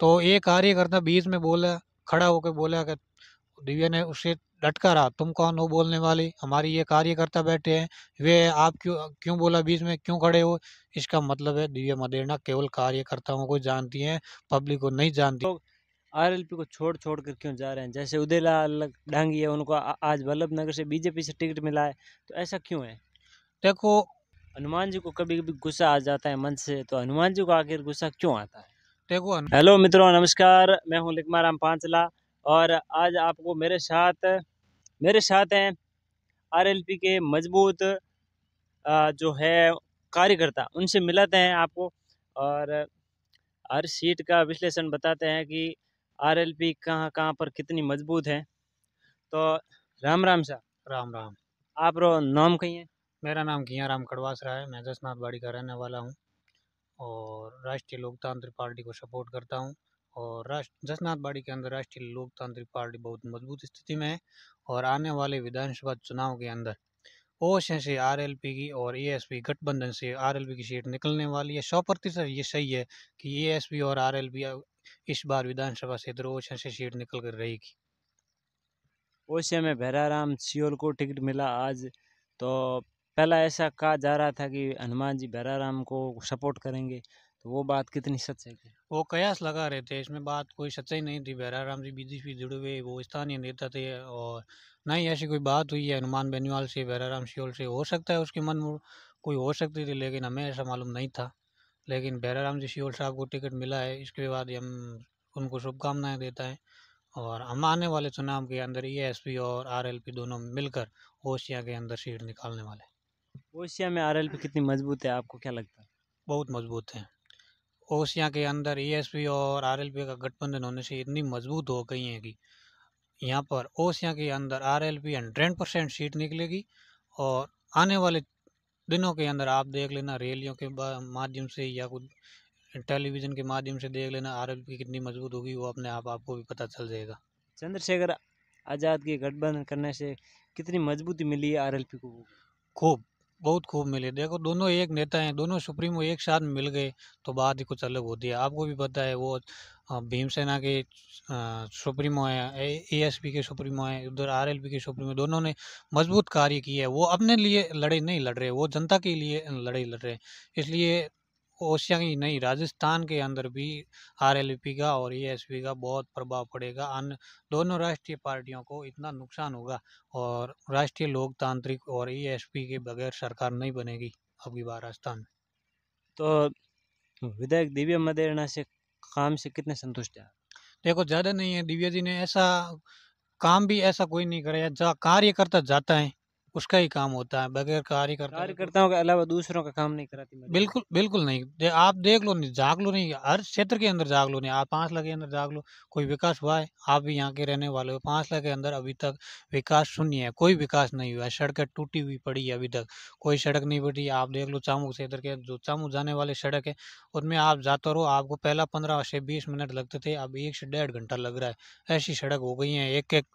तो ये कार्यकर्ता बीच में बोला खड़ा होकर बोला कि दिव्या ने उसे रहा तुम कौन हो बोलने वाले हमारी ये कार्यकर्ता बैठे हैं वे आप क्यों क्यों बोला बीच में क्यों खड़े हो इसका मतलब है दिव्या मदेना केवल कार्यकर्ताओं को जानती हैं पब्लिक को नहीं जानती तो एल पी को छोड़ छोड़ कर क्यों जा रहे हैं जैसे उदयलाल डांगी है उनको आज वल्लभ नगर से बीजेपी से टिकट मिला है तो ऐसा क्यों है देखो हनुमान जी को कभी कभी गुस्सा आ जाता है मन से तो हनुमान जी को आखिर गुस्सा क्यों आता है हेलो मित्रों नमस्कार मैं हूं लिकमा राम पांचला और आज आपको मेरे साथ मेरे साथ हैं आरएलपी के मजबूत जो है कार्यकर्ता उनसे मिलाते हैं आपको और हर सीट का विश्लेषण बताते हैं कि आरएलपी कहां कहां पर कितनी मजबूत है तो राम राम सा राम राम आप रो नाम कही है मेरा नाम किया राम कड़वासरा है मैं जसनाथ बाड़ी का रहने वाला हूँ और राष्ट्रीय लोकतांत्रिक पार्टी को सपोर्ट करता हूँ और राष्ट्र जसनाथ बाड़ी के अंदर राष्ट्रीय लोकतांत्रिक पार्टी बहुत मजबूत स्थिति में है और आने वाले विधानसभा चुनाव के अंदर ओएसएन से पी की और पी गठबंधन से पी की सीट निकलने वाली है सौ प्रतिशत ये सही है कि पी और पी इस बार विधानसभा क्षेत्र ओएसएन से सीट निकल कर रहेगी ओएसएन में भैराराम सियोल को टिकट मिला आज तो पहला ऐसा कहा जा रहा था कि हनुमान जी बैराराम को सपोर्ट करेंगे तो वो बात कितनी सच है वो कयास लगा रहे थे इसमें बात कोई सच्चाई नहीं थी बैराराम जी बीजेपी से जुड़े हुए वो स्थानीय नेता थे और ना ही ऐसी कोई बात हुई है हनुमान बेनीवाल से बैराराम श्योल से हो सकता है उसके मन में कोई हो सकती थी लेकिन हमें ऐसा मालूम नहीं था लेकिन बैराराम जी श्योल साहब को टिकट मिला है इसके बाद हम उनको शुभकामनाएँ देता है और हम आने वाले चुनाव के अंदर ई एस पी और आर एल पी दोनों मिलकर ओशिया के अंदर सीट निकालने वाले ओशिया में आर कितनी मजबूत है आपको क्या लगता है बहुत मजबूत है ओशिया के अंदर ई e और आर का गठबंधन होने से इतनी मजबूत हो गई है कि यहाँ पर ओशिया के अंदर R L P hundred percent seat निकलेगी और आने वाले दिनों के अंदर आप देख लेना रैलियों के माध्यम से या कुछ टेलीविज़न के माध्यम से देख लेना आर एल पी कितनी मजबूत होगी वो अपने आप आपको भी पता चल जाएगा चंद्रशेखर आज़ाद के गठबंधन करने से कितनी मजबूती मिली है आर एल पी को खूब बहुत खूब मिले देखो दोनों एक नेता हैं दोनों सुप्रीमो एक साथ मिल गए तो बात ही कुछ अलग होती है आपको भी पता है वो भीमसेना के सुप्रीमो हैं ए एस पी के सुप्रीमो हैं उधर आरएलपी के सुप्रीमो दोनों ने मजबूत कार्य किया है वो अपने लिए लड़े नहीं लड़ रहे वो जनता के लिए लड़े लड़ रहे हैं इसलिए ओशिया ही नहीं राजस्थान के अंदर भी आरएलपी का और पी का बहुत प्रभाव पड़ेगा अन्य दोनों राष्ट्रीय पार्टियों को इतना नुकसान होगा और राष्ट्रीय लोकतांत्रिक और पी के बगैर सरकार नहीं बनेगी अभी बार राजस्थान में तो विधायक दिव्य मदेरना से काम से कितने संतुष्ट हैं देखो ज़्यादा नहीं है दिव्या जी ने ऐसा काम भी ऐसा कोई नहीं कराया जहाँ कार्यकर्ता जाता है उसका ही काम होता है बगैर कार्य कार्यकर्ताओं के अलावा दूसरों का काम नहीं कराती बिल्कुल बिल्कुल नहीं दे, आप देख लो नहीं जाग लो नहीं हर क्षेत्र के अंदर जाग लो नहीं आप पाँच लाख के अंदर जाग लो कोई विकास हुआ है आप भी यहाँ के रहने वाले हो पाँच लाख के अंदर अभी तक विकास शून्य है कोई विकास नहीं हुआ है सड़कें टूटी हुई पड़ी है अभी तक कोई सड़क नहीं बटी आप देख लो चामू क्षेत्र के जो चामू जाने वाले सड़क है उसमें आप जाते रहो आपको पहला पंद्रह से बीस मिनट लगते थे अब एक से डेढ़ घंटा लग रहा है ऐसी सड़क हो गई है एक एक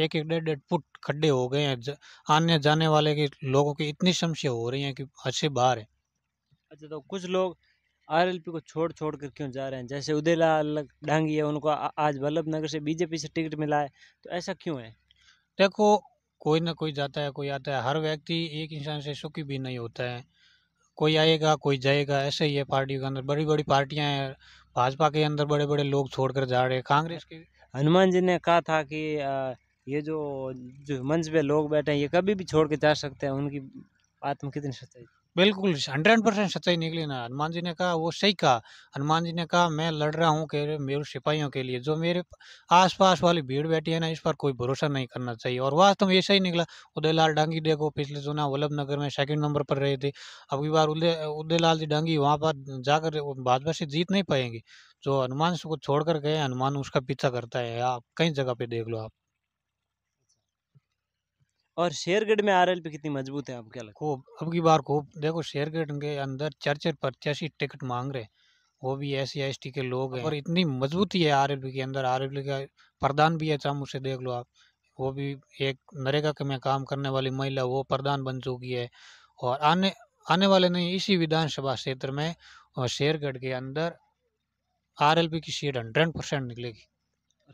एक एक डेढ़ डेढ़ फुट खड्डे हो गए हैं आने जाने वाले के लोगों की इतनी समस्या हो रही है कि अच्छे बाहर है अच्छा तो कुछ लोग आरएलपी को छोड़ छोड़ कर क्यों जा रहे हैं जैसे उदयलाल डांगी है उनको आज वल्लभ नगर से बीजेपी से टिकट मिला है तो ऐसा क्यों है देखो कोई ना कोई जाता है कोई आता है हर व्यक्ति एक इंसान से सुखी भी नहीं होता है कोई आएगा कोई जाएगा ऐसे ही है पार्टी के अंदर बड़ी बड़ी पार्टियां हैं भाजपा के अंदर बड़े बड़े लोग छोड़कर जा रहे हैं कांग्रेस के हनुमान जी ने कहा था कि आ, ये जो जो मंच पे लोग बैठे हैं ये कभी भी छोड़ के जा सकते हैं उनकी बात में कितनी सच्चाई बिल्कुल हंड्रेड परसेंट सच्चाई निकली ना हनुमान जी ने कहा वो सही कहा हनुमान जी ने कहा मैं लड़ रहा हूँ मेरे सिपाहियों के लिए जो मेरे आसपास वाली भीड़ बैठी है ना इस पर कोई भरोसा नहीं करना चाहिए और वास्तव में ऐसा ही निकला उदयलाल डांगी देखो पिछले जो ना वल्लभ नगर में सेकंड नंबर पर रहे थे अगली बार उदय उदयलाल जी डांगी वहाँ पर जाकर भाजपा से जीत नहीं पाएंगे जो हनुमान को छोड़कर गए हनुमान उसका पीछा करता है आप कई जगह पर देख लो आप और शेरगढ़ में आरएलपी कितनी मजबूत है आपके क्या खूब अब की बार खूब देखो शेरगढ़ के अंदर चर चर प्रत्याशी टिकट मांग रहे वो भी एस सी के लोग हैं और इतनी मजबूती है आरएलपी के अंदर आरएलपी का प्रधान भी है चामू उसे देख लो आप वो भी एक नरेगा के में काम करने वाली महिला वो प्रधान बन चुकी है और आने आने वाले नहीं इसी विधानसभा क्षेत्र में और शेरगढ़ के अंदर आर की सीट हंड्रेड निकलेगी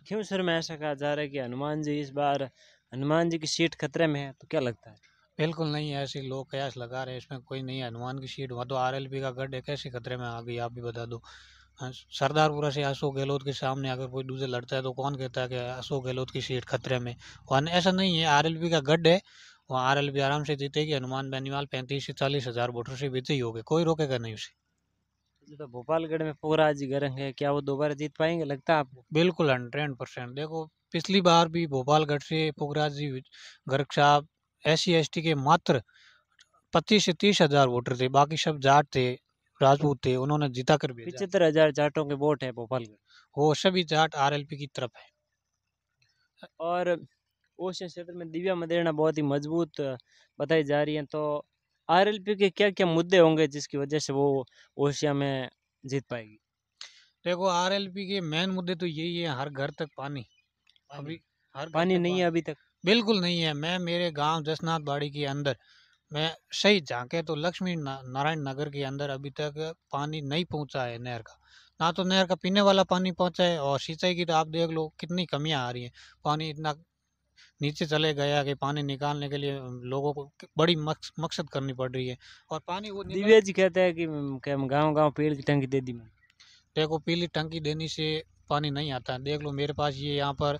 क्यों सर मैं ऐसा कहा जा रहा है कि हनुमान जी इस बार हनुमान जी की सीट खतरे में है तो क्या लगता है बिल्कुल नहीं है ऐसी लोग कयास लगा रहे इसमें कोई नहीं है हनुमान की सीट वहाँ तो आर का गढ़ कैसे खतरे में आ गई आप भी बता दो हाँ, सरदारपुरा से अशोक गहलोत के सामने अगर कोई दूसरे लड़ता है तो कौन कहता है कि अशोक गहलोत की सीट खतरे में वहाँ ऐसा नहीं है आर का गढ़ है वहाँ आर आराम से जीतेगी हनुमान बेनीवाल पैंतीस से चालीस हज़ार वोटर से बीते ही होगी कोई रोकेगा नहीं उसे तो, तो भोपालगढ़ में पूरा जी गरंग है क्या वो दोबारा जीत पाएंगे लगता है आपको बिल्कुल हंड्रेड परसेंट देखो पिछली बार भी भोपालगढ़ से पोखराज जी गर्ग साहब एस सी के मात्र पच्चीस से तीस हजार वोटर थे बाकी सब जाट थे राजपूत थे उन्होंने जीता कर पिछहत्तर हजार जाटों के वोट है भोपालगढ़ वो सभी जाट आर की तरफ है और ओशन क्षेत्र में दिव्या मदेना बहुत ही मजबूत बताई जा रही है तो आरएलपी के क्या क्या मुद्दे होंगे जिसकी वजह से वो ओशिया में जीत पाएगी देखो आरएलपी के मेन मुद्दे तो यही है हर घर तक पानी अभी हर पानी नहीं है अभी तक बिल्कुल नहीं है मैं मेरे गांव जसनाथ बाड़ी के अंदर मैं सही झाँके तो लक्ष्मी नारायण नगर के अंदर अभी तक पानी नहीं पहुँचा है नहर का ना तो नहर का पीने वाला पानी पहुंचा है और सिंचाई की तो आप देख लो कितनी कमियां आ रही हैं पानी इतना नीचे चले गया आगे पानी निकालने के लिए लोगों को बड़ी मकसद करनी पड़ रही है और पानी वो दिव्या जी कहते हैं कि गाँव गाँव पेड़ की टंकी दे दी मैं देखो पीली टंकी देने से पानी नहीं आता देख लो मेरे पास ये यहाँ पर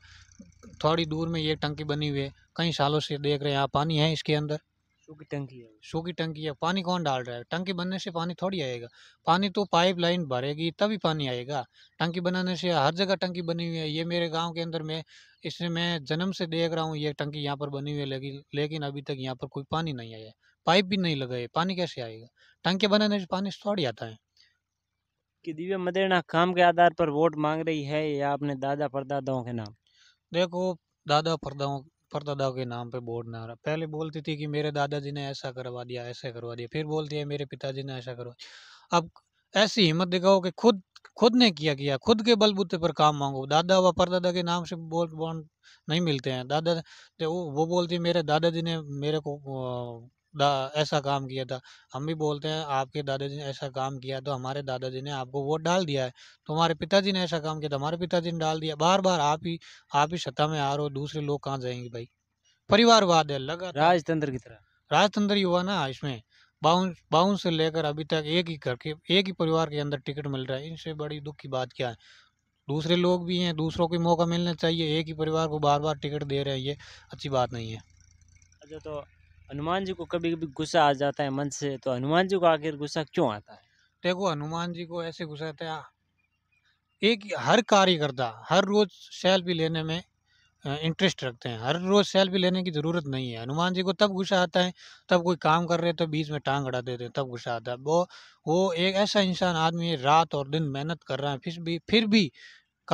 थोड़ी दूर में ये टंकी बनी हुई है कई सालों से देख रहे हैं यहाँ पानी है इसके अंदर सौ की टंकी है सौ की टंकी है पानी कौन डाल रहा है टंकी बनने से पानी थोड़ी आएगा पानी तो पाइप लाइन भरेगी तभी पानी आएगा टंकी बनाने से हर जगह टंकी बनी हुई है ये मेरे गांव के अंदर में इसमें मैं जन्म से देख रहा हूँ ये टंकी यहाँ पर बनी हुई है लेकिन लेकिन अभी तक यहाँ पर कोई पानी नहीं आया पाइप भी नहीं लगा पानी कैसे आएगा टंकी बनाने से पानी थोड़ी आता है कि दिव्य मदेना काम के आधार पर वोट मांग रही है या अपने दादा परदादाओं के नाम देखो दादा परदाओं परदादा के नाम पे बोर्ड ना रहा पहले बोलती थी कि मेरे दादाजी ने ऐसा करवा दिया ऐसा करवा दिया फिर बोलती है मेरे पिताजी ने ऐसा करवा अब ऐसी हिम्मत दिखाओ कि खुद खुद ने किया किया खुद के बलबूते पर काम मांगो दादा व परदादा के नाम से बोल बॉन्ड नहीं मिलते हैं दादा तो वो बोलती मेरे दादाजी ने मेरे को ऐसा काम किया था हम भी बोलते हैं आपके दादाजी ने ऐसा काम किया तो हमारे दादाजी ने आपको वोट डाल दिया है तुम्हारे पिताजी ने ऐसा काम किया तो हमारे पिताजी ने डाल दिया बार बार आप ही आप ही सत्ता में आ रहे हो दूसरे लोग कहाँ जाएंगे भाई परिवारवाद है लगा राजतंत्र की तरह राजतंत्र ही हुआ ना इसमें बाउंस बाउंस से लेकर अभी तक एक ही करके एक ही परिवार के अंदर टिकट मिल रहा है इनसे बड़ी दुख की बात क्या है दूसरे लोग भी हैं दूसरों को मौका मिलना चाहिए एक ही परिवार को बार बार टिकट दे रहे हैं ये अच्छी बात नहीं है अच्छा तो हनुमान जी को कभी कभी गुस्सा आ जाता है मन से तो हनुमान जी को आखिर गुस्सा क्यों आता है देखो हनुमान जी को ऐसे गुस्सा आता है एक हर कार्यकर्ता हर रोज सेल्फी लेने में इंटरेस्ट रखते हैं हर रोज़ सेल्फी लेने की ज़रूरत नहीं है हनुमान जी को तब गुस्सा आता है तब कोई काम कर रहे हैं तो बीच में टांग अड़ा देते हैं तब गुस्सा आता है वो वो एक ऐसा इंसान आदमी रात और दिन मेहनत कर रहा है फिर भी फिर भी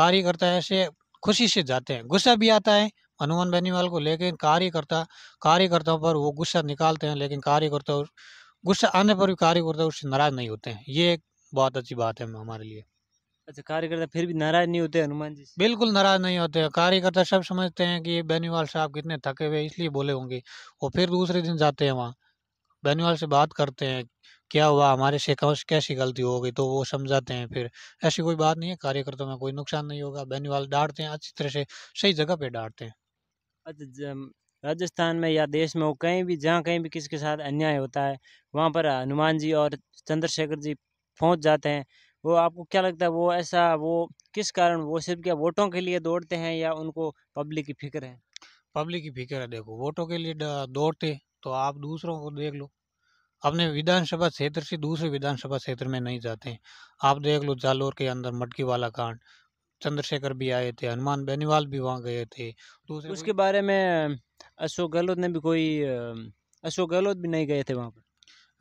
कार्यकर्ता ऐसे खुशी से जाते हैं गुस्सा भी आता है हनुमान बेनीवाल को लेकिन कार्यकर्ता कार्यकर्ताओं पर वो गुस्सा निकालते हैं लेकिन कार्यकर्ता गुस्सा आने पर भी कार्यकर्ता उससे नाराज नहीं होते हैं ये एक बहुत अच्छी बात है हमारे लिए अच्छा कार्यकर्ता फिर भी नाराज नहीं होते हनुमान जी बिल्कुल नाराज नहीं होते हैं कार्यकर्ता सब समझते हैं कि बेनीवाल साहब कितने थके हुए इसलिए बोले होंगे वो फिर दूसरे दिन जाते हैं वहाँ बेनीवाल से बात करते हैं क्या हुआ हमारे से कौन कैसी गलती हो गई तो वो समझाते हैं फिर ऐसी कोई बात नहीं है कार्यकर्ता में कोई नुकसान नहीं होगा बेनीवाल डांटते हैं अच्छी तरह से सही जगह पे डांटते हैं राजस्थान में या देश में वो कहीं भी जहाँ कहीं भी किसी के साथ अन्याय होता है वहाँ पर हनुमान जी और चंद्रशेखर जी पहुँच जाते हैं वो आपको क्या लगता है वो ऐसा वो किस कारण वो सिर्फ क्या वोटों के लिए दौड़ते हैं या उनको पब्लिक की फिक्र है पब्लिक की फिक्र है देखो वोटों के लिए दौड़ते तो आप दूसरों को देख लो अपने विधानसभा क्षेत्र से दूसरे विधानसभा क्षेत्र में नहीं जाते आप देख लो जालोर के अंदर मटकी वाला कांड चंद्रशेखर भी आए थे हनुमान बेनीवाल भी वहाँ गए थे दूसरे उसके बारे में अशोक गहलोत ने भी कोई अशोक गहलोत भी नहीं गए थे वहाँ पर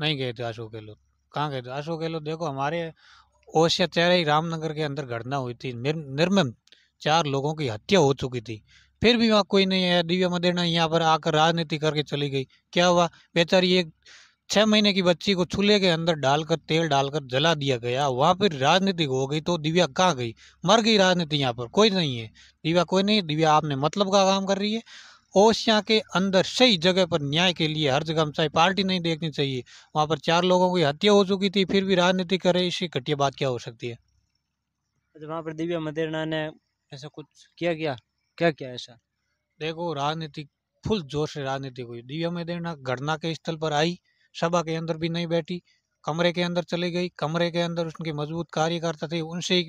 नहीं गए थे अशोक गहलोत कहाँ गए थे अशोक गहलोत देखो हमारे ओशिया तेरह रामनगर के अंदर घटना हुई थी निर्मम चार लोगों की हत्या हो चुकी थी फिर भी वहाँ कोई नहीं है दिव्या मदेना यहाँ पर आकर राजनीति करके चली गई क्या हुआ बेचारी एक छह महीने की बच्ची को चूल्हे के अंदर डालकर तेल डालकर जला दिया गया वहां पर राजनीति हो गई तो दिव्या कहाँ गई मर गई राजनीति यहाँ पर कोई नहीं है दिव्या कोई नहीं दिव्या आपने मतलब का काम कर रही है ओशिया के अंदर सही जगह पर न्याय के लिए हर जगह चाहे पार्टी नहीं देखनी चाहिए वहाँ पर चार लोगों की हत्या हो चुकी थी फिर भी राजनीति करे इसी घटिया बात क्या हो सकती है अच्छा वहाँ पर दिव्या मदेरना ने ऐसा कुछ किया क्या क्या क्या ऐसा देखो राजनीति फुल जोर से राजनीति हुई दिव्या मदेरना घटना के स्थल पर आई सभा के अंदर भी नहीं बैठी कमरे के अंदर चली गई कमरे के अंदर उनके मजबूत कार्यकर्ता थे उनसे ही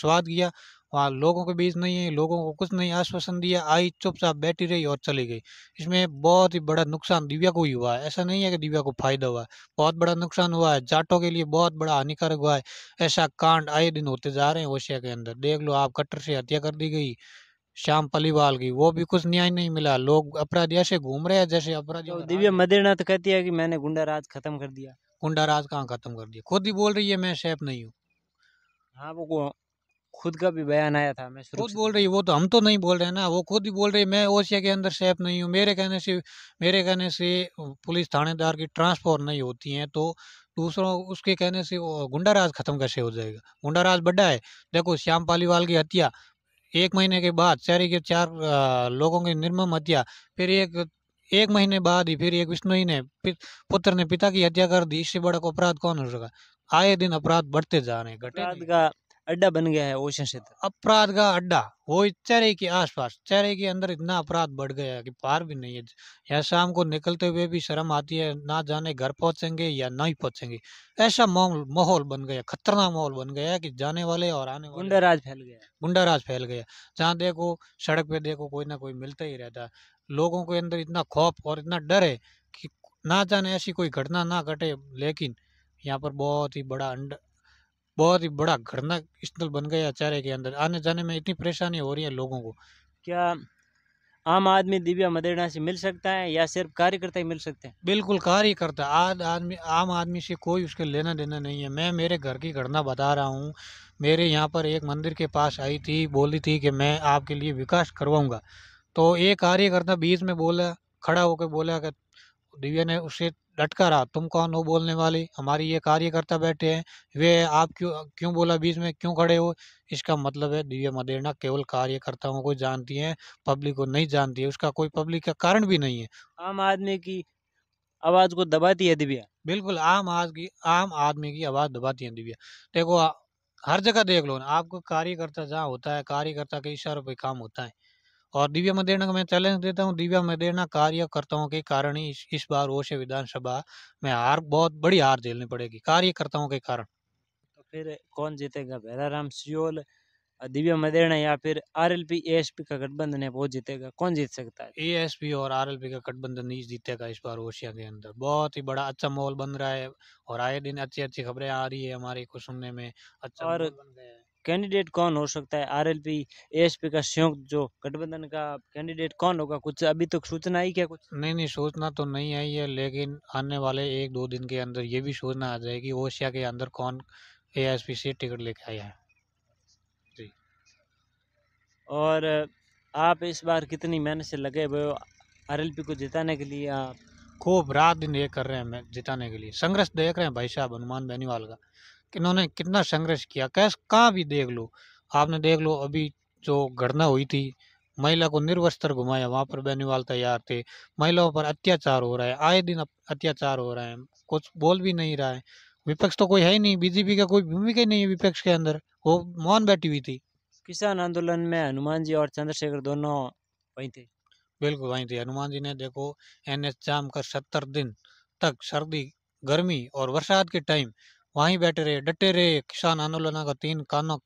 स्वाद किया वहाँ लोगों के बीच नहीं है लोगों को कुछ नहीं आश्वासन दिया आई चुपचाप बैठी रही और चली गई इसमें बहुत ही बड़ा नुकसान दिव्या को ही हुआ है ऐसा नहीं है कि दिव्या को फायदा हुआ है बहुत बड़ा नुकसान हुआ है जाटों के लिए बहुत बड़ा हानिकारक हुआ है ऐसा कांड आए दिन होते जा रहे हैं ओशिया के अंदर देख लो आप कट्टर से हत्या कर दी गई श्याम पलीवाल की वो भी कुछ न्याय नहीं मिला लोग अपराधी ऐसे घूम रहे हैं जैसे अपराधी तो दिव्या मदेरनाथ कहती है कि मैंने गुंडा राज खत्म कर दिया गुंडा राज कहाँ खत्म कर दिया खुद ही बोल रही है मैं शेफ नहीं हूँ हाँ वो खुद का भी बयान आया था मैं खुद बोल रही वो तो हम तो नहीं बोल रहे ना वो खुद ही बोल रही मैं ओसिया के अंदर सेफ नहीं हूँ मेरे कहने से मेरे कहने से पुलिस थानेदार की ट्रांसफर नहीं होती है तो दूसरों उसके कहने से गुंडा राज खत्म कैसे हो जाएगा गुंडा राज बड़ा है देखो श्याम पालीवाल की हत्या एक महीने के बाद चारी के चार लोगों की निर्मम हत्या फिर एक एक महीने बाद ही फिर एक विष्णु ही ने पुत्र ने पिता की हत्या कर दी इससे बड़ा अपराध कौन हो सका आए दिन अपराध बढ़ते जा रहे हैं घटे का अड्डा बन गया है ओशन क्षेत्र अपराध का अड्डा वो चेहरे के आसपास चेहरे के अंदर इतना अपराध बढ़ गया है कि पार भी नहीं है या शाम को निकलते हुए भी शर्म आती है ना जाने घर पहुंचेंगे या नहीं पहुंचेंगे ऐसा माहौल बन गया खतरनाक माहौल बन गया कि जाने वाले और आने वाले राज फैल गया राज फैल गया जहाँ देखो सड़क पे देखो कोई ना कोई मिलता ही रहता है लोगों के अंदर इतना खौफ और इतना डर है कि ना जाने ऐसी कोई घटना ना घटे लेकिन यहाँ पर बहुत ही बड़ा अंड बहुत ही बड़ा घटना स्थल बन गया आचार्य के अंदर आने जाने में इतनी परेशानी हो रही है लोगों को क्या आम आदमी दिव्या मदेरणा से मिल सकता है या सिर्फ कार्यकर्ता ही मिल सकते हैं बिल्कुल कार्यकर्ता आज आदमी आम आदमी से कोई उसके लेना देना नहीं है मैं मेरे घर की घटना बता रहा हूँ मेरे यहाँ पर एक मंदिर के पास आई थी बोली थी कि मैं आपके लिए विकास करवाऊँगा तो एक कार्यकर्ता बीच में बोला खड़ा होकर बोला कि दिव्या ने उसे डटका रहा तुम कौन हो बोलने वाले हमारी ये कार्यकर्ता बैठे हैं वे आप क्यों क्यों बोला बीच में क्यों खड़े हो इसका मतलब है दिव्या मदेरणा केवल कार्यकर्ताओं को जानती हैं पब्लिक को नहीं जानती है उसका कोई पब्लिक का कारण भी नहीं है आम आदमी की आवाज़ को दबाती है दिव्या बिल्कुल आम आज की आम आदमी की आवाज़ दबाती है दिव्या देखो हर जगह देख लो ना आपको कार्यकर्ता जहाँ होता है कार्यकर्ता के इशारों पर काम होता है और दिव्या मदेना का मैं चैलेंज देता हूँ दिव्या मदेना कार्यकर्ताओं के कारण ही इस, इस बार ओशे विधानसभा में हार बहुत बड़ी हार झेलनी पड़ेगी कार्यकर्ताओं के कारण तो फिर कौन जीतेगा भैराराम सियोल दिव्या मदेना या फिर आरएलपी एएसपी का गठबंधन है वो जीतेगा कौन जीत सकता है एएसपी और आरएलपी का गठबंधन नहीं जीतेगा इस बार ओशिया के अंदर बहुत ही बड़ा अच्छा माहौल बन रहा है और आए दिन अच्छी अच्छी खबरें आ रही है हमारे को सुनने में अच्छा और कैंडिडेट कौन हो सकता है आरएलपी एएसपी का संयुक्त जो गठबंधन का कैंडिडेट कौन होगा कुछ अभी तक सूचना आई क्या कुछ नहीं नहीं सूचना तो नहीं आई है लेकिन आने वाले एक दो दिन के अंदर ये भी सूचना आ जाएगी ओशिया के अंदर कौन ए से टिकट लेके आया है जी और आप इस बार कितनी मेहनत से लगे हुए हो आर को जिताने के लिए आप खूब रात दिन ये कर रहे हैं जिताने के लिए संघर्ष देख रहे हैं भाई साहब हनुमान बेनीवाल का इन्होंने कितना संघर्ष किया कैश कहाँ भी देख लो आपने देख लो अभी जो घटना हुई थी महिला को निर्वस्त्र घुमाया वहाँ पर बेनीवाल तैयार थे महिलाओं पर अत्याचार हो रहा है आए दिन अत्याचार हो रहा है कुछ बोल भी नहीं रहा है विपक्ष तो कोई है ही नहीं बीजेपी का कोई भूमिका ही नहीं है विपक्ष के अंदर वो मौन बैठी हुई थी किसान आंदोलन में हनुमान जी और चंद्रशेखर दोनों वहीं थे बिल्कुल वहीं थे हनुमान जी ने देखो एन एच जाम कर सत्तर दिन तक सर्दी गर्मी और बरसात के टाइम वहीं बैठे रहे डटे रहे किसान आंदोलन का तीन कानों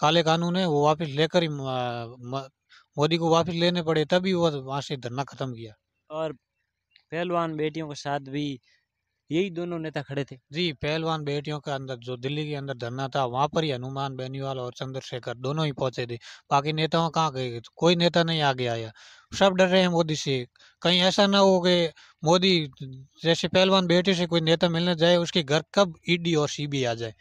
काले कानून है वो वापस लेकर ही मोदी को वापस लेने पड़े तभी वो वहां से धरना खत्म किया और पहलवान बेटियों के साथ भी यही दोनों नेता खड़े थे जी पहलवान बेटियों के अंदर जो दिल्ली के अंदर धरना था वहाँ पर ही हनुमान बेनीवाल और चंद्रशेखर दोनों ही पहुंचे थे बाकी नेताओं कहाँ गए कोई नेता नहीं आगे आया सब डर रहे हैं मोदी से कहीं ऐसा ना हो कि मोदी जैसे पहलवान बेटे से कोई नेता मिलने जाए उसके घर कब ईडी e और सी आ जाए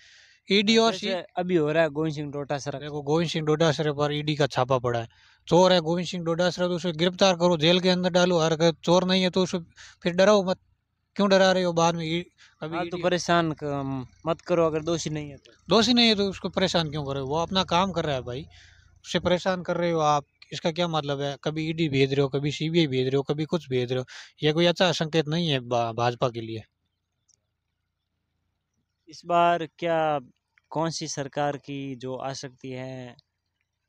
ईडी e और सी अभी हो रहा है गोविंद सिंह डोटासरा देखो गोविंद सिंह डोटासरे पर ईडी e का छापा पड़ा है चोर है गोविंद सिंह डोडासरा तो उसे गिरफ्तार करो जेल के अंदर डालो हर अगर चोर नहीं है तो उसे फिर डराओ मत क्यों डरा रहे हो बाद में अभी हाँ, तो परेशान मत करो अगर दोषी नहीं है तो दोषी नहीं है तो उसको परेशान क्यों करो वो अपना काम कर रहा है भाई उससे परेशान कर रहे हो आप इसका क्या मतलब है कभी ईडी e भेज रहे हो कभी सीबीआई भेज रहे हो कभी कुछ भेज रहे हो यह कोई अच्छा संकेत नहीं है भाजपा के लिए इस बार क्या कौन सी सरकार की जो आ सकती है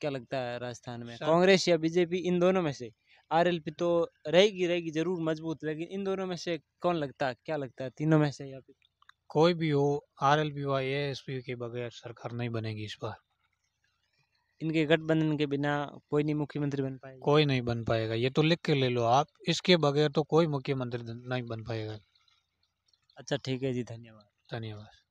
क्या लगता है राजस्थान में कांग्रेस या बीजेपी इन दोनों में से आरएलपी तो रहेगी रहेगी ज़रूर मजबूत लेकिन इन दोनों में से कौन लगता है क्या लगता है तीनों में से या फिर कोई भी हो आर एल पी वाई एस पी के बगैर सरकार नहीं बनेगी इस बार इनके गठबंधन के बिना कोई नहीं मुख्यमंत्री बन पाएगा कोई नहीं बन पाएगा ये तो लिख के ले लो आप इसके बगैर तो कोई मुख्यमंत्री नहीं बन पाएगा अच्छा ठीक है जी धन्यवाद धन्यवाद